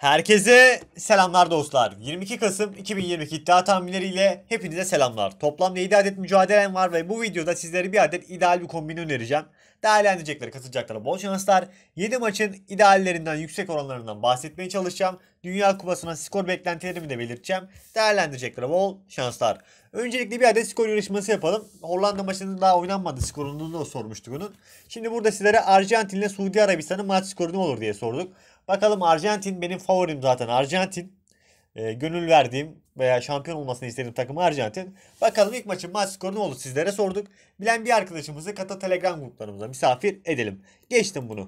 Herkese selamlar dostlar. 22 Kasım 2022 iddia tahminleriyle hepinize selamlar. Toplamda 7 adet mücadelem var ve bu videoda sizlere bir adet ideal bir kombini önereceğim. Değerlendirecekleri, katılacakları bol şanslar. 7 maçın ideallerinden, yüksek oranlarından bahsetmeye çalışacağım. Dünya Kupası'na skor beklentilerimi de belirteceğim. Değerlendirecekleri bol şanslar. Öncelikle bir adet skor yarışması yapalım. Hollanda maçının daha oynanmadı skorunu da sormuştuk onun. Şimdi burada sizlere Arjantin ile Suudi Arabistan'ın maç skoru ne olur diye sorduk. Bakalım Arjantin benim favorim zaten Arjantin. E, gönül verdiğim veya şampiyon olmasını istediğim takım Arjantin. Bakalım ilk maçın maç skoru ne olur sizlere sorduk. Bilen bir arkadaşımızı kata telegram gruplarımıza misafir edelim. Geçtim bunu.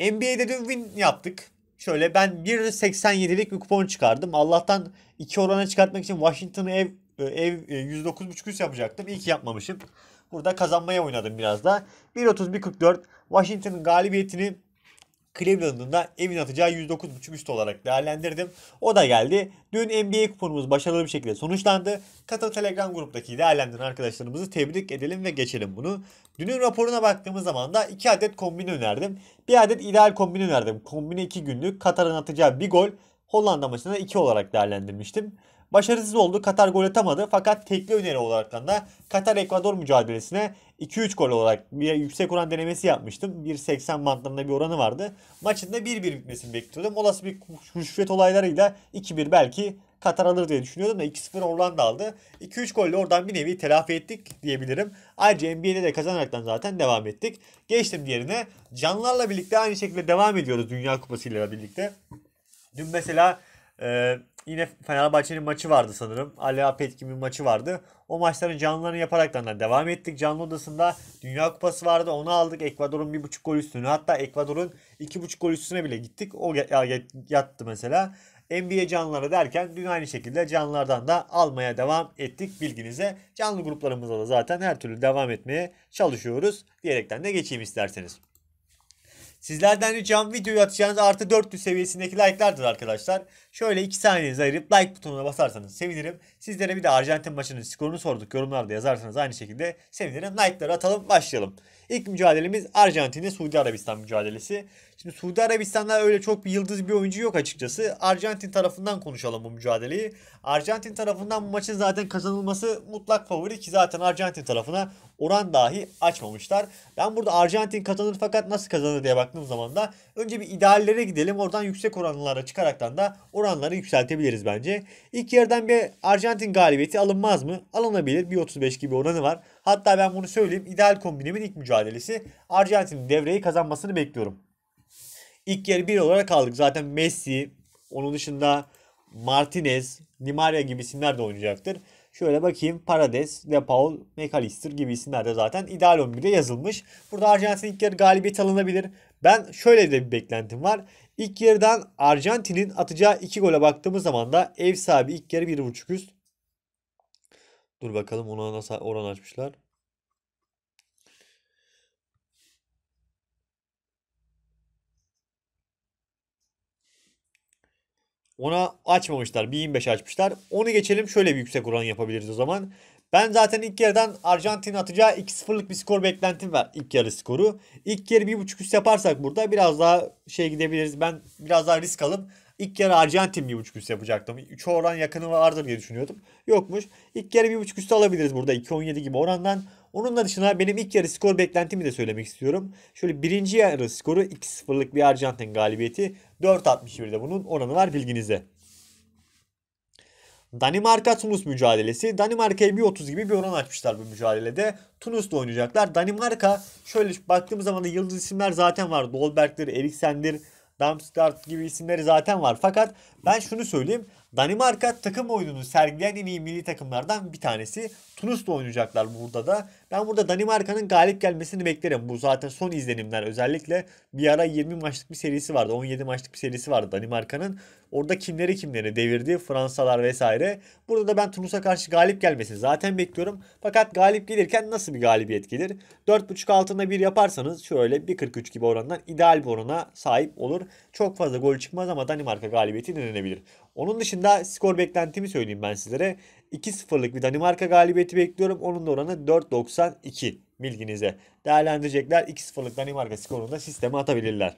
NBA'de dün win yaptık. Şöyle ben 1.87'lik bir kupon çıkardım. Allah'tan iki orana çıkartmak için Washington'ı ev ev 109.5 e, üst yapacaktım. İyi ki yapmamışım. Burada kazanmaya oynadım biraz da. 1.30 1.44 Washington'ın galibiyetini Cleveland'ın da evin atacağı 109.5 üst olarak değerlendirdim. O da geldi. Dün NBA kuponumuz başarılı bir şekilde sonuçlandı. Katıl Telegram gruptaki değerlendiren arkadaşlarımızı tebrik edelim ve geçelim bunu. Dünün raporuna baktığımız zaman da 2 adet kombin önerdim. 1 adet ideal kombin önerdim. Kombine 2 günlük Katar'ın atacağı bir gol. Hollanda maçında 2 olarak değerlendirmiştim. Başarısız oldu. Katar gol atamadı. Fakat tekli öneri olarak da Katar-Ekvador mücadelesine 2-3 gol olarak bir yüksek oran denemesi yapmıştım. 1.80 bandlarında bir oranı vardı. Maçın da 1-1 bitmesini bekliyordum. Olası bir rüşvet olaylarıyla 2-1 belki Katar alır diye düşünüyordum da 2-0 Orlando aldı. 2-3 golle oradan bir nevi telafi ettik diyebilirim. Ayrıca NBA'de de kazanaraktan zaten devam ettik. Geçtim diğerine. Canlarla birlikte aynı şekilde devam ediyoruz Dünya Kupası ile birlikte. Dün mesela e, yine Fenerbahçe'nin maçı vardı sanırım. Ali Petkim'in maçı vardı. O maçların canlılarını yaparaktan da devam ettik. Canlı odasında Dünya Kupası vardı. Onu aldık. Ekvador'un 1.5 gol üstünü. Hatta Ekvador'un 2.5 gol üstüne bile gittik. O yattı mesela. NBA canlıları derken dün aynı şekilde canlılardan da almaya devam ettik bilginize. Canlı gruplarımızda da zaten her türlü devam etmeye çalışıyoruz diyerekten de geçeyim isterseniz. Sizlerden ricam videoyu atacağınız artı 400 seviyesindeki like'lardır arkadaşlar. Şöyle 2 saniyenizi ayırıp like butonuna basarsanız sevinirim. Sizlere bir de Arjantin maçının skorunu sorduk. Yorumlarda yazarsanız aynı şekilde sevinirim. Like'ları atalım başlayalım. İlk mücadelemiz Arjantin'de Suudi Arabistan mücadelesi. Şimdi Suudi Arabistan'da öyle çok bir yıldız bir oyuncu yok açıkçası. Arjantin tarafından konuşalım bu mücadeleyi. Arjantin tarafından bu maçın zaten kazanılması mutlak favori ki zaten Arjantin tarafına oran dahi açmamışlar. Ben burada Arjantin kazanır fakat nasıl kazanır diye baktığım zaman da önce bir ideallere gidelim. Oradan yüksek oranlara çıkaraktan da oranları yükseltebiliriz bence. İlk yerden bir Arjantin galibiyeti alınmaz mı? Alınabilir. 1.35 gibi oranı var. Hatta ben bunu söyleyeyim. ideal kombinimin ilk mücadelesi Arjantin'in devreyi kazanmasını bekliyorum. İlk yarı bir olarak aldık. Zaten Messi, onun dışında Martinez, Nimaria gibi isimler de oynayacaktır. Şöyle bakayım Parades, De Paul, McAllister gibi isimler de zaten ideal 11'de yazılmış. Burada Arjantin ilk yarı galibiyet alınabilir. Ben şöyle de bir beklentim var. İlk yarıdan Arjantin'in atacağı 2 gole baktığımız zaman da ev sahibi ilk yarı 1.5 üst Dur bakalım ona nasıl oran açmışlar. Ona açmamışlar. 1.25 açmışlar. Onu geçelim. Şöyle bir yüksek oran yapabiliriz o zaman. Ben zaten ilk yerden Arjantin atacağı 2-0'lık bir skor beklentim var. İlk yarı skoru. İlk yarı 1.5 üst yaparsak burada biraz daha şey gidebiliriz. Ben biraz daha risk alıp İlk yarı Arjantin buçuk üst yapacaktım. Üç oran yakını vardır diye düşünüyordum. Yokmuş. İlk yarı buçuk üstü alabiliriz burada. 2.17 gibi orandan. Onun dışında benim ilk yarı skor beklentimi de söylemek istiyorum. Şöyle birinci yarı skoru 2-0'lık bir Arjantin galibiyeti. 4.61'de bunun oranı var bilginize. Danimarka Tunus mücadelesi. Danimarka'ya 1.30 gibi bir oran açmışlar bu mücadelede. Tunus'la oynayacaklar. Danimarka şöyle baktığımız zaman da yıldız isimler zaten var. Dolberg'dir, Eriksen'dir, Damsgaard gibi isimleri zaten var. Fakat ben şunu söyleyeyim. Danimarka takım oyununu sergileyen en iyi milli takımlardan bir tanesi. Tunus'la oynayacaklar burada da. Ben burada Danimarka'nın galip gelmesini beklerim. Bu zaten son izlenimler özellikle. Bir ara 20 maçlık bir serisi vardı. 17 maçlık bir serisi vardı Danimarka'nın. Orada kimleri kimleri devirdi. Fransalar vesaire. Burada da ben Tunus'a karşı galip gelmesini zaten bekliyorum. Fakat galip gelirken nasıl bir galibiyet gelir? 4.5 altında bir yaparsanız şöyle 1.43 gibi orandan ideal bir orana sahip olur. Çok fazla gol çıkmaz ama Danimarka galibiyeti denenebilir. Onun dışında skor beklentimi söyleyeyim ben sizlere. 2-0'lık bir Danimarka galibiyeti bekliyorum. Onun da oranı 4.92 bilginize. Değerlendirecekler 2-0'lık Danimarka skorunu da sisteme atabilirler.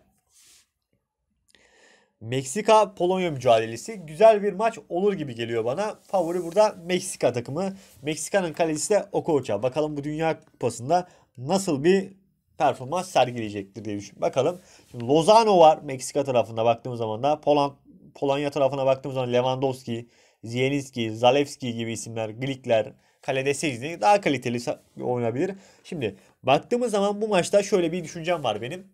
Meksika Polonya mücadelesi güzel bir maç olur gibi geliyor bana. Favori burada Meksika takımı. Meksika'nın kalecisi de Okocha. Bakalım bu Dünya Kupası'nda nasıl bir performans sergileyecektir diye düşün. Bakalım. Şimdi Lozano var Meksika tarafında baktığımız zaman da Poland Polonya tarafına baktığımız zaman Lewandowski, Zielinski, Zalewski gibi isimler, Glikler, kalede Sejni daha kaliteli oynayabilir. Şimdi baktığımız zaman bu maçta şöyle bir düşüncem var benim.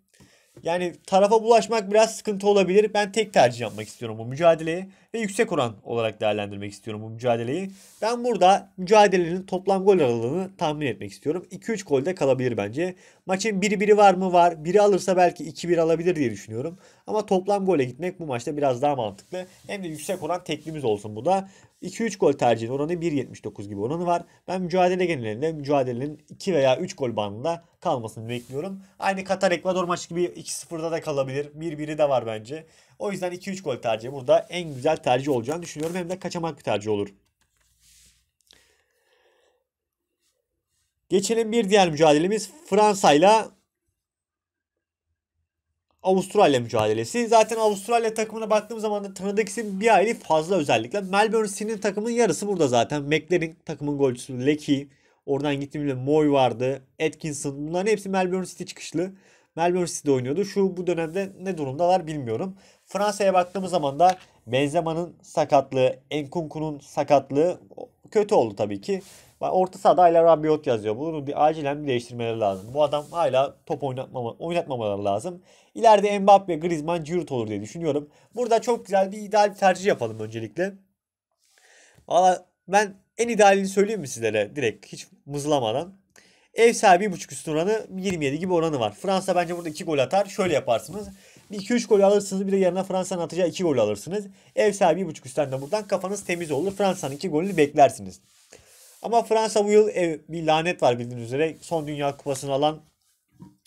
Yani tarafa bulaşmak biraz sıkıntı olabilir. Ben tek tercih yapmak istiyorum bu mücadeleyi ve yüksek oran olarak değerlendirmek istiyorum bu mücadeleyi. Ben burada mücadelenin toplam gol aralığını tahmin etmek istiyorum. 2-3 golde kalabilir bence. Maçın 1-1'i var mı var. Biri alırsa belki 2-1 alabilir diye düşünüyorum. Ama toplam gole gitmek bu maçta biraz daha mantıklı. Hem de yüksek oran teklimiz olsun bu da. 2-3 gol tercihin oranı 1.79 gibi oranı var. Ben mücadele genelinde mücadelenin 2 veya 3 gol bandında kalmasını bekliyorum. Aynı Katar Ekvador maçı gibi 2-0'da da kalabilir. 1-1'i de var bence. O yüzden 2-3 gol tercihi burada en güzel tercih olacağını düşünüyorum. Hem de kaçamak bir tercih olur. Geçelim bir diğer mücadelemiz Fransa ile Avustralya mücadelesi. Zaten Avustralya takımına baktığım zaman da tanıdık isim bir aile fazla özellikle. Melbourne City'nin takımın yarısı burada zaten. McLaren takımın golcüsü Lecky. Oradan gittiğimde Moy vardı. Atkinson. Bunların hepsi Melbourne City çıkışlı. Melbourne City'de oynuyordu. Şu bu dönemde ne durumdalar bilmiyorum. Fransa'ya baktığımız zaman da Benzema'nın sakatlığı, Enkunku'nun sakatlığı kötü oldu tabii ki. Orta sahada ayla Rabiot yazıyor. Bunu bir acilen bir değiştirmeleri lazım. Bu adam hala top oynatmama, oynatmamaları lazım. İleride Mbappe, Griezmann, Giroud olur diye düşünüyorum. Burada çok güzel bir ideal bir tercih yapalım öncelikle. Valla ben en idealini söyleyeyim mi sizlere direkt hiç mızlamadan? Ev sahibi 1.5 üstün oranı 27 gibi oranı var. Fransa bence burada 2 gol atar. Şöyle yaparsınız. 2-3 gol alırsınız bir de yanına Fransa'nın atacağı 2 gol alırsınız. Ev sahibi 1.5 üstten de buradan kafanız temiz olur. Fransa'nın 2 golünü beklersiniz. Ama Fransa bu yıl ev, bir lanet var bildiğiniz üzere. Son Dünya Kupası'nı alan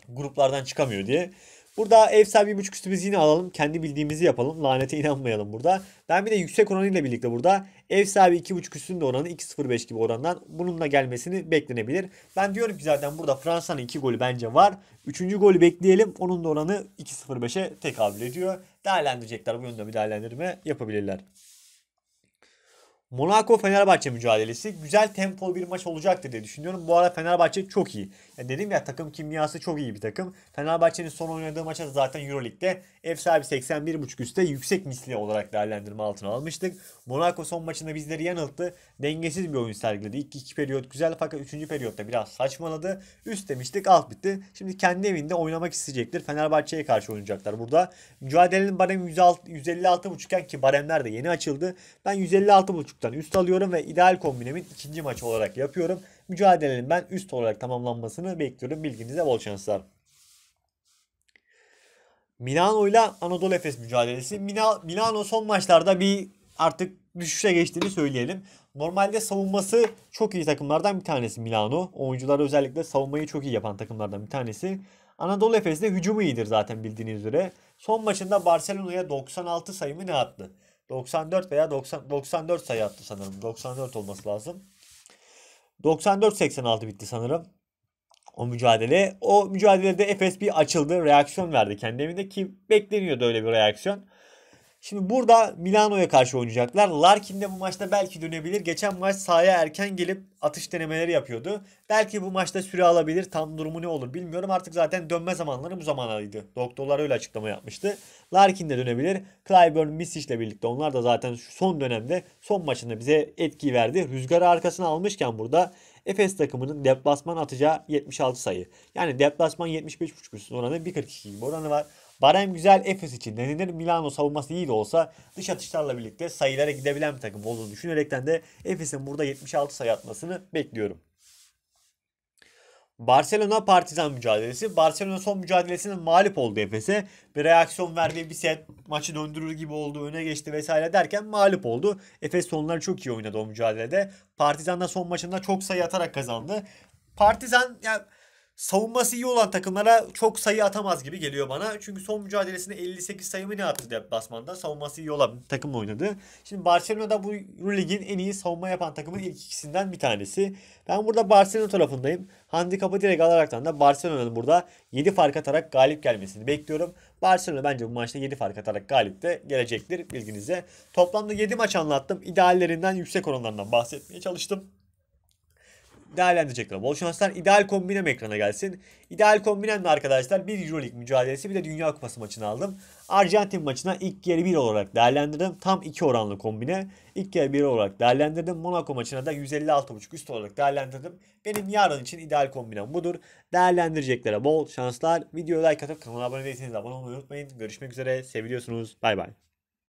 gruplardan çıkamıyor diye. Burada ev sahibi buçuk üstü biz yine alalım. Kendi bildiğimizi yapalım. Lanete inanmayalım burada. Ben bir de yüksek oranıyla birlikte burada ev sahibi 2.5 üstünün de oranı 2.05 gibi orandan bununla gelmesini beklenebilir. Ben diyorum ki zaten burada Fransa'nın iki golü bence var. üçüncü golü bekleyelim. Onun da oranı 2.05'e tekabül ediyor. Değerlendirecekler. Bu yönde bir değerlendirme yapabilirler. Monaco-Fenerbahçe mücadelesi güzel tempo bir maç olacaktır diye düşünüyorum. Bu arada Fenerbahçe çok iyi. Yani dedim ya takım kimyası çok iyi bir takım. Fenerbahçe'nin son oynadığı maçta zaten Euroleague'de ev sahibi 81.5 üstte yüksek misli olarak değerlendirme altına almıştık. Monaco son maçında bizleri yanılttı. Dengesiz bir oyun sergiledi. İlk iki periyot güzel fakat üçüncü periyotta biraz saçmaladı. Üst demiştik alt bitti. Şimdi kendi evinde oynamak isteyecektir. Fenerbahçe'ye karşı oynayacaklar burada. Mücadelenin barem 156.5 iken ki baremler de yeni açıldı. Ben 156.5 buçuktan üst alıyorum ve ideal kombinemin ikinci maç olarak yapıyorum. Mücadelenin ben üst olarak tamamlanmasını bekliyorum. Bilginize bol şanslar. Milano ile Anadolu Efes mücadelesi. Milano son maçlarda bir artık düşüşe geçtiğini söyleyelim. Normalde savunması çok iyi takımlardan bir tanesi Milano. oyuncular özellikle savunmayı çok iyi yapan takımlardan bir tanesi. Anadolu Efes'te hücumu iyidir zaten bildiğiniz üzere. Son maçında Barcelona'ya 96 sayımı ne attı? 94 veya 90, 94 sayı attı sanırım. 94 olması lazım. 94-86 bitti sanırım. O mücadele. O mücadelede Efes bir açıldı. Reaksiyon verdi kendi evinde ki bekleniyordu öyle bir reaksiyon. Şimdi burada Milano'ya karşı oynayacaklar. Larkin de bu maçta belki dönebilir. Geçen maç sahaya erken gelip atış denemeleri yapıyordu. Belki bu maçta süre alabilir. Tam durumu ne olur bilmiyorum. Artık zaten dönme zamanları bu zamanlarıydı. Doktorlar öyle açıklama yapmıştı. Larkin de dönebilir. Clyburn, Misic'le birlikte onlar da zaten şu son dönemde son maçında bize etki verdi. Rüzgarı arkasına almışken burada Efes takımının deplasman atacağı 76 sayı. Yani deplasman 75.5 oranı 1.42 gibi oranı var. Barem güzel Efes için denilir. Milano savunması iyi de olsa dış atışlarla birlikte sayılara gidebilen bir takım olduğunu düşünerekten de Efes'in burada 76 sayı atmasını bekliyorum. Barcelona Partizan mücadelesi. Barcelona son mücadelesinde mağlup oldu Efes'e. Bir reaksiyon verdiği bir set maçı döndürür gibi oldu, öne geçti vesaire derken mağlup oldu. Efes sonları çok iyi oynadı o mücadelede. Partizan da son maçında çok sayı atarak kazandı. Partizan ya yani savunması iyi olan takımlara çok sayı atamaz gibi geliyor bana. Çünkü son mücadelesinde 58 sayı mı ne attı basmanda Savunması iyi olan takım oynadı. Şimdi Barcelona da bu ligin en iyi savunma yapan takımın ilk ikisinden bir tanesi. Ben burada Barcelona tarafındayım. Handikapı direkt alaraktan da Barcelona'nın burada 7 fark atarak galip gelmesini bekliyorum. Barcelona bence bu maçta 7 fark atarak galip de gelecektir bilginize. Toplamda 7 maç anlattım. İdeallerinden yüksek oranlarından bahsetmeye çalıştım değerlendirecekler. Bol şanslar. İdeal kombinem ekrana gelsin. İdeal kombinem de arkadaşlar bir Euroleague mücadelesi bir de Dünya Kupası maçını aldım. Arjantin maçına ilk yarı 1 olarak değerlendirdim. Tam 2 oranlı kombine. ilk yarı 1 olarak değerlendirdim. Monaco maçına da 156.5 üst olarak değerlendirdim. Benim yarın için ideal kombinem budur. Değerlendireceklere bol şanslar. Videoya like atıp kanala abone değilseniz abone olmayı unutmayın. Görüşmek üzere. Seviliyorsunuz. Bay bay.